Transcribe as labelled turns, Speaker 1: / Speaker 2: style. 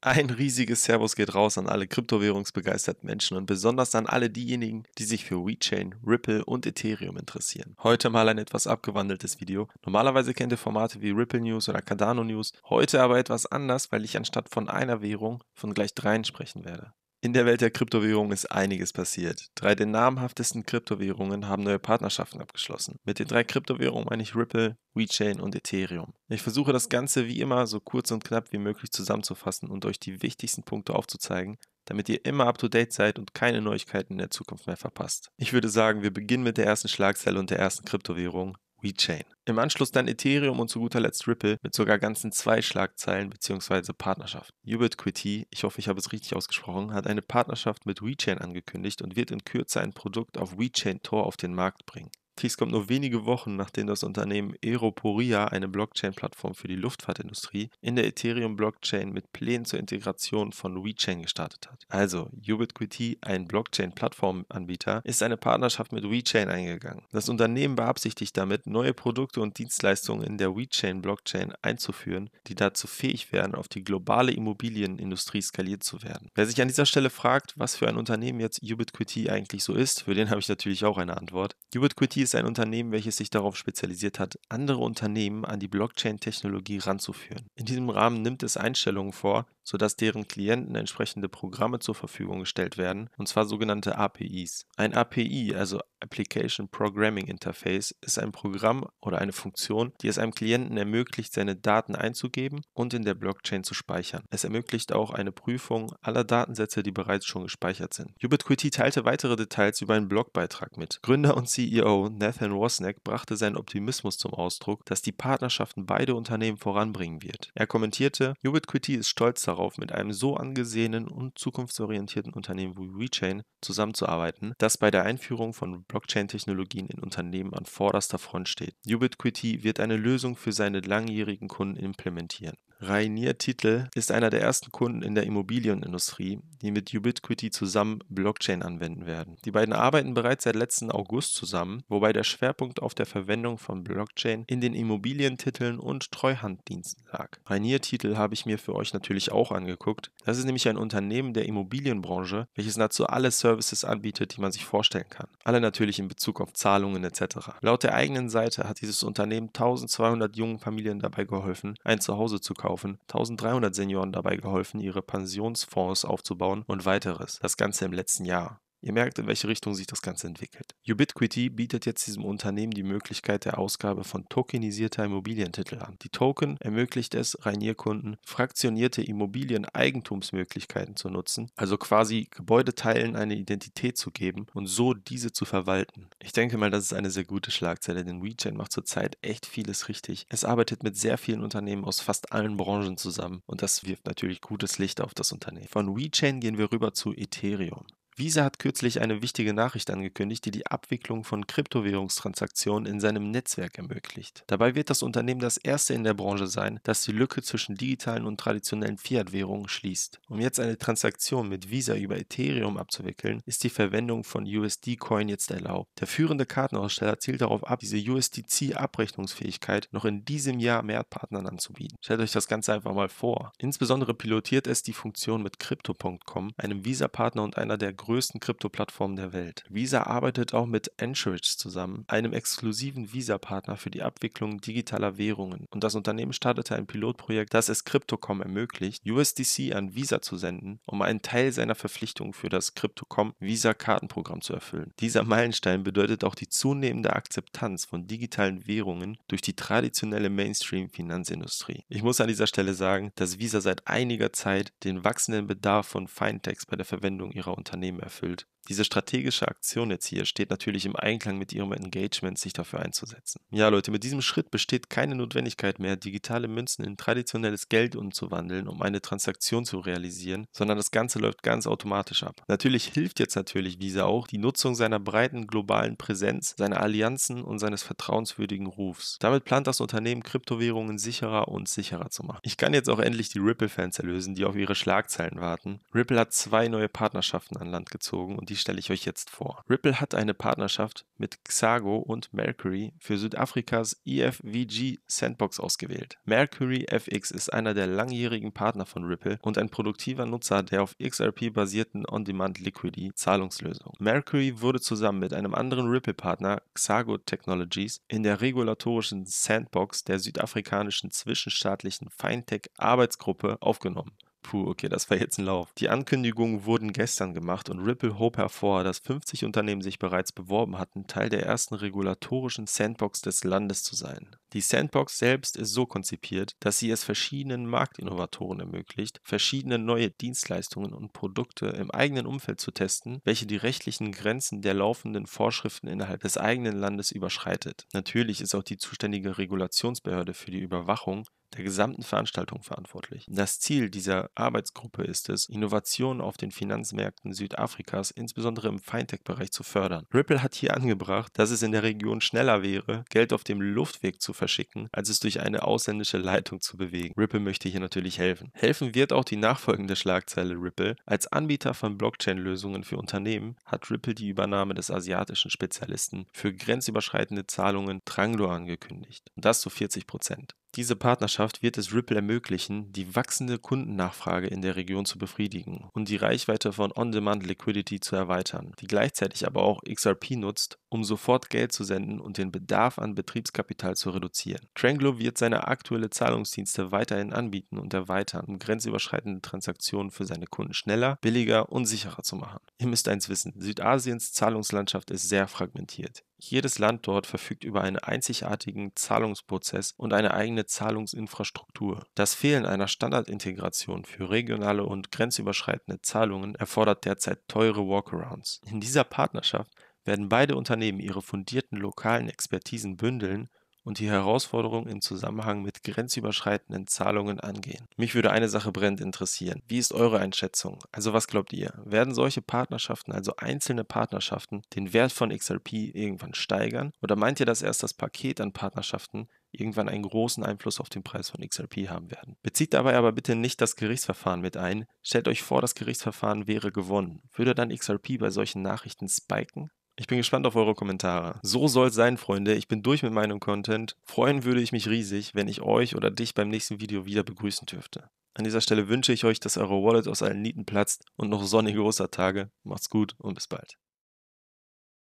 Speaker 1: Ein riesiges Servus geht raus an alle kryptowährungsbegeisterten Menschen und besonders an alle diejenigen, die sich für WeChain, Ripple und Ethereum interessieren. Heute mal ein etwas abgewandeltes Video. Normalerweise kennt ihr Formate wie Ripple News oder Cardano News, heute aber etwas anders, weil ich anstatt von einer Währung von gleich dreien sprechen werde. In der Welt der Kryptowährungen ist einiges passiert. Drei der namhaftesten Kryptowährungen haben neue Partnerschaften abgeschlossen. Mit den drei Kryptowährungen meine ich Ripple, WeChain und Ethereum. Ich versuche das Ganze wie immer so kurz und knapp wie möglich zusammenzufassen und euch die wichtigsten Punkte aufzuzeigen, damit ihr immer up-to-date seid und keine Neuigkeiten in der Zukunft mehr verpasst. Ich würde sagen, wir beginnen mit der ersten Schlagzeile und der ersten Kryptowährung, WeChain. Im Anschluss dann Ethereum und zu guter Letzt Ripple mit sogar ganzen zwei Schlagzeilen bzw. Partnerschaften. Ubiquiti, ich hoffe, ich habe es richtig ausgesprochen, hat eine Partnerschaft mit WeChain angekündigt und wird in Kürze ein Produkt auf WeChain Tor auf den Markt bringen. Dies kommt nur wenige Wochen, nachdem das Unternehmen Aeroporia, eine Blockchain-Plattform für die Luftfahrtindustrie, in der Ethereum-Blockchain mit Plänen zur Integration von WeChain gestartet hat. Also, Ubiquiti, ein Blockchain-Plattformanbieter, ist eine Partnerschaft mit WeChain eingegangen. Das Unternehmen beabsichtigt damit, neue Produkte und Dienstleistungen in der WeChain-Blockchain einzuführen, die dazu fähig wären, auf die globale Immobilienindustrie skaliert zu werden. Wer sich an dieser Stelle fragt, was für ein Unternehmen jetzt Ubiquiti eigentlich so ist, für den habe ich natürlich auch eine Antwort. Ubiquiti ist ein Unternehmen, welches sich darauf spezialisiert hat, andere Unternehmen an die Blockchain-Technologie ranzuführen. In diesem Rahmen nimmt es Einstellungen vor, sodass deren Klienten entsprechende Programme zur Verfügung gestellt werden, und zwar sogenannte APIs. Ein API, also Application Programming Interface, ist ein Programm oder eine Funktion, die es einem Klienten ermöglicht, seine Daten einzugeben und in der Blockchain zu speichern. Es ermöglicht auch eine Prüfung aller Datensätze, die bereits schon gespeichert sind. Ubiquiti teilte weitere Details über einen Blogbeitrag mit. Gründer und CEO Nathan Wozniak brachte seinen Optimismus zum Ausdruck, dass die Partnerschaften beide Unternehmen voranbringen wird. Er kommentierte, Ubiquiti ist stolz darauf, darauf, mit einem so angesehenen und zukunftsorientierten Unternehmen wie WeChain zusammenzuarbeiten, das bei der Einführung von Blockchain-Technologien in Unternehmen an vorderster Front steht. Ubiquiti wird eine Lösung für seine langjährigen Kunden implementieren. Rainier Titel ist einer der ersten Kunden in der Immobilienindustrie, die mit Ubiquity zusammen Blockchain anwenden werden. Die beiden arbeiten bereits seit letzten August zusammen, wobei der Schwerpunkt auf der Verwendung von Blockchain in den Immobilientiteln und Treuhanddiensten lag. Rainier Titel habe ich mir für euch natürlich auch angeguckt. Das ist nämlich ein Unternehmen der Immobilienbranche, welches nahezu alle Services anbietet, die man sich vorstellen kann. Alle natürlich in Bezug auf Zahlungen etc. Laut der eigenen Seite hat dieses Unternehmen 1200 jungen Familien dabei geholfen, ein Zuhause zu kaufen verkaufen, 1300 Senioren dabei geholfen, ihre Pensionsfonds aufzubauen und weiteres. Das Ganze im letzten Jahr. Ihr merkt, in welche Richtung sich das Ganze entwickelt. Ubiquity bietet jetzt diesem Unternehmen die Möglichkeit der Ausgabe von tokenisierter Immobilientitel an. Die Token ermöglicht es Rainierkunden, fraktionierte Immobilieneigentumsmöglichkeiten zu nutzen, also quasi Gebäudeteilen eine Identität zu geben und so diese zu verwalten. Ich denke mal, das ist eine sehr gute Schlagzeile, denn WeChain macht zurzeit echt vieles richtig. Es arbeitet mit sehr vielen Unternehmen aus fast allen Branchen zusammen und das wirft natürlich gutes Licht auf das Unternehmen. Von WeChain gehen wir rüber zu Ethereum. Visa hat kürzlich eine wichtige Nachricht angekündigt, die die Abwicklung von Kryptowährungstransaktionen in seinem Netzwerk ermöglicht. Dabei wird das Unternehmen das erste in der Branche sein, das die Lücke zwischen digitalen und traditionellen Fiat-Währungen schließt. Um jetzt eine Transaktion mit Visa über Ethereum abzuwickeln, ist die Verwendung von USD-Coin jetzt erlaubt. Der führende Kartenaussteller zielt darauf ab, diese USDC-Abrechnungsfähigkeit noch in diesem Jahr mehr Partnern anzubieten. Stellt euch das Ganze einfach mal vor. Insbesondere pilotiert es die Funktion mit Crypto.com, einem Visa-Partner und einer der größten Krypto-Plattformen der Welt. Visa arbeitet auch mit Encourage zusammen, einem exklusiven Visa-Partner für die Abwicklung digitaler Währungen. Und das Unternehmen startete ein Pilotprojekt, das es Crypto.com ermöglicht, USDC an Visa zu senden, um einen Teil seiner Verpflichtungen für das Crypto.com Visa-Kartenprogramm zu erfüllen. Dieser Meilenstein bedeutet auch die zunehmende Akzeptanz von digitalen Währungen durch die traditionelle Mainstream-Finanzindustrie. Ich muss an dieser Stelle sagen, dass Visa seit einiger Zeit den wachsenden Bedarf von Fintechs bei der Verwendung ihrer Unternehmen Unternehmen erfüllt. Diese strategische Aktion jetzt hier steht natürlich im Einklang mit ihrem Engagement, sich dafür einzusetzen. Ja, Leute, mit diesem Schritt besteht keine Notwendigkeit mehr, digitale Münzen in traditionelles Geld umzuwandeln, um eine Transaktion zu realisieren, sondern das Ganze läuft ganz automatisch ab. Natürlich hilft jetzt natürlich Visa auch die Nutzung seiner breiten globalen Präsenz, seiner Allianzen und seines vertrauenswürdigen Rufs. Damit plant das Unternehmen, Kryptowährungen sicherer und sicherer zu machen. Ich kann jetzt auch endlich die Ripple-Fans erlösen, die auf ihre Schlagzeilen warten. Ripple hat zwei neue Partnerschaften an Land Land gezogen und die stelle ich euch jetzt vor. Ripple hat eine Partnerschaft mit Xago und Mercury für Südafrikas EFVG Sandbox ausgewählt. Mercury FX ist einer der langjährigen Partner von Ripple und ein produktiver Nutzer der auf XRP-basierten On-Demand Liquidity Zahlungslösung. Mercury wurde zusammen mit einem anderen Ripple-Partner Xago Technologies in der regulatorischen Sandbox der südafrikanischen zwischenstaatlichen Fintech arbeitsgruppe aufgenommen. Puh, okay, das war jetzt ein Lauf. Die Ankündigungen wurden gestern gemacht und Ripple hob hervor, dass 50 Unternehmen sich bereits beworben hatten, Teil der ersten regulatorischen Sandbox des Landes zu sein. Die Sandbox selbst ist so konzipiert, dass sie es verschiedenen Marktinnovatoren ermöglicht, verschiedene neue Dienstleistungen und Produkte im eigenen Umfeld zu testen, welche die rechtlichen Grenzen der laufenden Vorschriften innerhalb des eigenen Landes überschreitet. Natürlich ist auch die zuständige Regulationsbehörde für die Überwachung der gesamten Veranstaltung verantwortlich. Das Ziel dieser Arbeitsgruppe ist es, Innovationen auf den Finanzmärkten Südafrikas, insbesondere im Fintech-Bereich, zu fördern. Ripple hat hier angebracht, dass es in der Region schneller wäre, Geld auf dem Luftweg zu verschicken, als es durch eine ausländische Leitung zu bewegen. Ripple möchte hier natürlich helfen. Helfen wird auch die nachfolgende Schlagzeile Ripple. Als Anbieter von Blockchain-Lösungen für Unternehmen hat Ripple die Übernahme des asiatischen Spezialisten für grenzüberschreitende Zahlungen Tranglo angekündigt. Und das zu 40 Prozent. Diese Partnerschaft wird es Ripple ermöglichen, die wachsende Kundennachfrage in der Region zu befriedigen und die Reichweite von On-Demand Liquidity zu erweitern, die gleichzeitig aber auch XRP nutzt, um sofort Geld zu senden und den Bedarf an Betriebskapital zu reduzieren. Tranglo wird seine aktuelle Zahlungsdienste weiterhin anbieten und erweitern, um grenzüberschreitende Transaktionen für seine Kunden schneller, billiger und sicherer zu machen. Ihr müsst eins wissen, Südasiens Zahlungslandschaft ist sehr fragmentiert. Jedes Land dort verfügt über einen einzigartigen Zahlungsprozess und eine eigene Zahlungsinfrastruktur. Das Fehlen einer Standardintegration für regionale und grenzüberschreitende Zahlungen erfordert derzeit teure Walkarounds. In dieser Partnerschaft werden beide Unternehmen ihre fundierten lokalen Expertisen bündeln und die Herausforderungen im Zusammenhang mit grenzüberschreitenden Zahlungen angehen. Mich würde eine Sache brennend interessieren. Wie ist eure Einschätzung? Also was glaubt ihr? Werden solche Partnerschaften, also einzelne Partnerschaften, den Wert von XRP irgendwann steigern? Oder meint ihr, dass erst das Paket an Partnerschaften irgendwann einen großen Einfluss auf den Preis von XRP haben werden. Bezieht dabei aber bitte nicht das Gerichtsverfahren mit ein. Stellt euch vor, das Gerichtsverfahren wäre gewonnen. Würde dann XRP bei solchen Nachrichten spiken? Ich bin gespannt auf eure Kommentare. So soll es sein, Freunde. Ich bin durch mit meinem Content. Freuen würde ich mich riesig, wenn ich euch oder dich beim nächsten Video wieder begrüßen dürfte. An dieser Stelle wünsche ich euch, dass eure Wallet aus allen Nieten platzt und noch sonnige Ostertage. Macht's gut und bis bald.